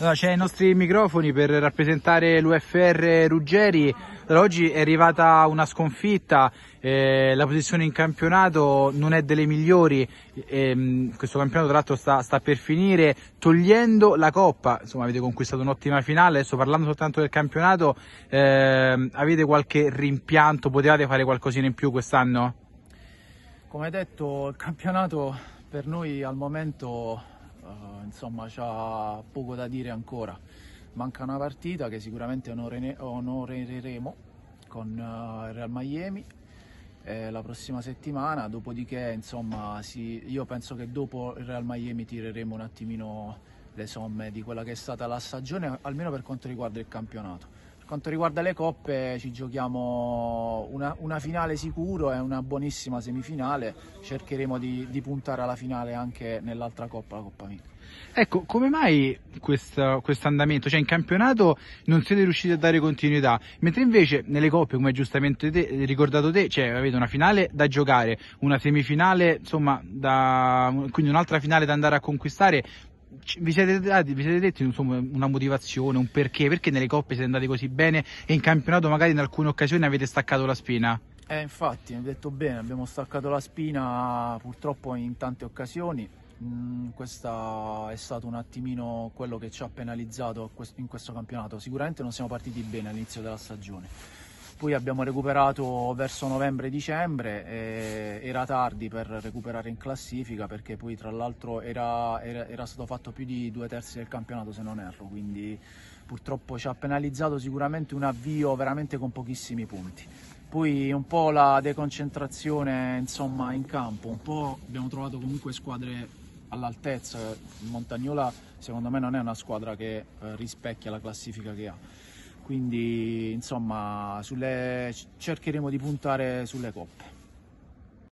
Allora, c'è i nostri microfoni per rappresentare l'UFR Ruggeri. Allora, oggi è arrivata una sconfitta, eh, la posizione in campionato non è delle migliori, eh, questo campionato tra l'altro sta, sta, per finire, togliendo la coppa, insomma avete conquistato un'ottima finale, adesso parlando soltanto del campionato, eh, avete qualche rimpianto, potevate fare qualcosina in più quest'anno? Come detto, il campionato per noi al momento insomma c'ha poco da dire ancora. Manca una partita che sicuramente onoreremo con eh, il Real Miami eh, la prossima settimana, dopodiché insomma si, io penso che dopo il Real Miami tireremo un attimino le somme di quella che è stata la stagione, almeno per quanto riguarda il campionato quanto riguarda le coppe ci giochiamo una, una finale sicuro e una buonissima semifinale, cercheremo di, di puntare alla finale anche nell'altra coppa, la Coppa Amica. Ecco, come mai questo quest andamento? Cioè in campionato non siete riusciti a dare continuità, mentre invece nelle coppe, come giustamente te, ricordato te, cioè avete una finale da giocare, una semifinale, insomma, da, quindi un'altra finale da andare a conquistare, vi siete, dati, vi siete detti insomma, una motivazione, un perché? Perché nelle coppe siete andati così bene e in campionato magari in alcune occasioni avete staccato la spina? Eh, infatti, hai detto bene, abbiamo staccato la spina purtroppo in tante occasioni. Mm, questo è stato un attimino quello che ci ha penalizzato in questo campionato. Sicuramente non siamo partiti bene all'inizio della stagione poi abbiamo recuperato verso novembre-dicembre, era tardi per recuperare in classifica perché poi tra l'altro era, era, era, stato fatto più di due terzi del campionato se non erro, quindi purtroppo ci ha penalizzato sicuramente un avvio veramente con pochissimi punti. Poi un po' la deconcentrazione insomma, in campo, un po' abbiamo trovato comunque squadre all'altezza, il Montagnola secondo me non è una squadra che eh, rispecchia la classifica che ha quindi insomma sulle, cercheremo di puntare sulle coppe.